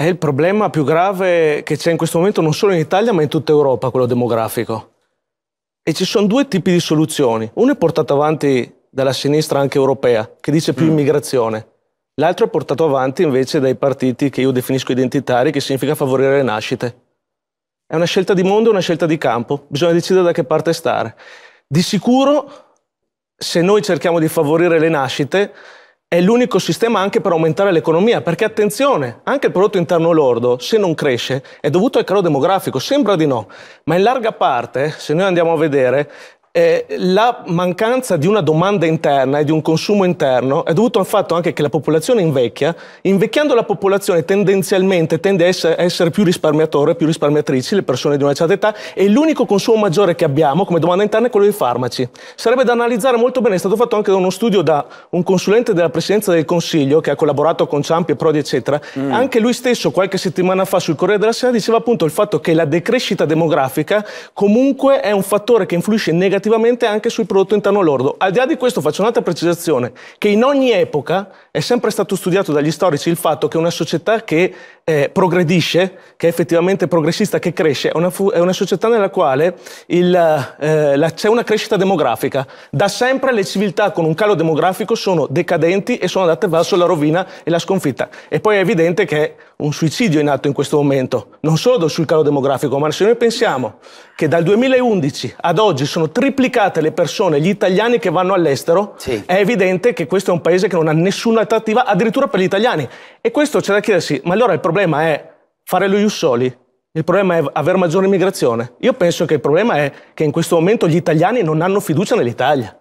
È il problema più grave che c'è in questo momento non solo in Italia ma in tutta Europa, quello demografico. E ci sono due tipi di soluzioni. Una è portata avanti dalla sinistra anche europea, che dice più mm. immigrazione. L'altro è portato avanti invece dai partiti che io definisco identitari, che significa favorire le nascite. È una scelta di mondo, è una scelta di campo. Bisogna decidere da che parte stare. Di sicuro, se noi cerchiamo di favorire le nascite, è l'unico sistema anche per aumentare l'economia, perché attenzione, anche il prodotto interno lordo, se non cresce, è dovuto al calo demografico, sembra di no, ma in larga parte, se noi andiamo a vedere, eh, la mancanza di una domanda interna e di un consumo interno è dovuto al fatto anche che la popolazione invecchia. Invecchiando la popolazione tendenzialmente tende a essere, a essere più risparmiatore, più risparmiatrici, le persone di una certa età, e l'unico consumo maggiore che abbiamo come domanda interna è quello dei farmaci. Sarebbe da analizzare molto bene, è stato fatto anche da uno studio da un consulente della Presidenza del Consiglio che ha collaborato con Ciampi e Prodi, eccetera. Mm. Anche lui stesso qualche settimana fa sul Corriere della Sera diceva appunto il fatto che la decrescita demografica comunque è un fattore che influisce negativamente effettivamente anche sul prodotto interno lordo. Al di là di questo faccio un'altra precisazione, che in ogni epoca è sempre stato studiato dagli storici il fatto che una società che eh, progredisce, che è effettivamente progressista, che cresce, è una, è una società nella quale eh, c'è una crescita demografica. Da sempre le civiltà con un calo demografico sono decadenti e sono andate verso la rovina e la sconfitta. E poi è evidente che è un suicidio in atto in questo momento, non solo sul calo demografico, ma se noi pensiamo che dal 2011 ad oggi sono 3 triplicate le persone, gli italiani che vanno all'estero, sì. è evidente che questo è un paese che non ha nessuna attrattiva, addirittura per gli italiani. E questo c'è da chiedersi, ma allora il problema è fare lo Jussoli? Il problema è avere maggiore immigrazione? Io penso che il problema è che in questo momento gli italiani non hanno fiducia nell'Italia.